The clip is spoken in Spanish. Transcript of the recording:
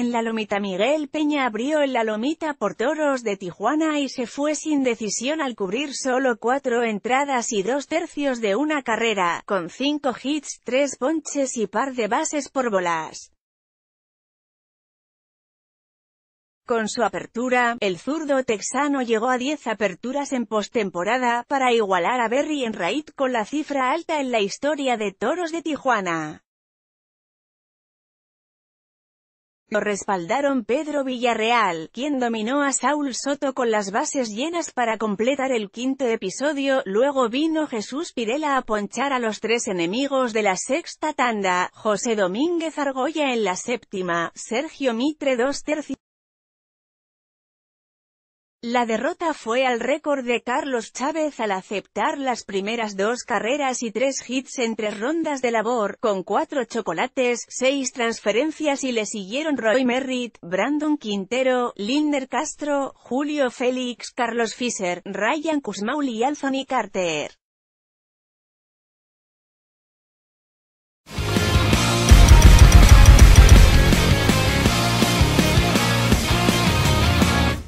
En la lomita Miguel Peña abrió en la lomita por toros de Tijuana y se fue sin decisión al cubrir solo cuatro entradas y dos tercios de una carrera, con cinco hits, tres ponches y par de bases por bolas. Con su apertura, el zurdo texano llegó a 10 aperturas en postemporada, para igualar a Berry en raid con la cifra alta en la historia de toros de Tijuana. Lo respaldaron Pedro Villarreal, quien dominó a Saúl Soto con las bases llenas para completar el quinto episodio, luego vino Jesús Pirela a ponchar a los tres enemigos de la sexta tanda, José Domínguez Argolla en la séptima, Sergio Mitre dos tercios. La derrota fue al récord de Carlos Chávez al aceptar las primeras dos carreras y tres hits en tres rondas de labor, con cuatro chocolates, seis transferencias y le siguieron Roy Merritt, Brandon Quintero, Linder Castro, Julio Félix, Carlos Fischer, Ryan Kuzmaul y Anthony Carter.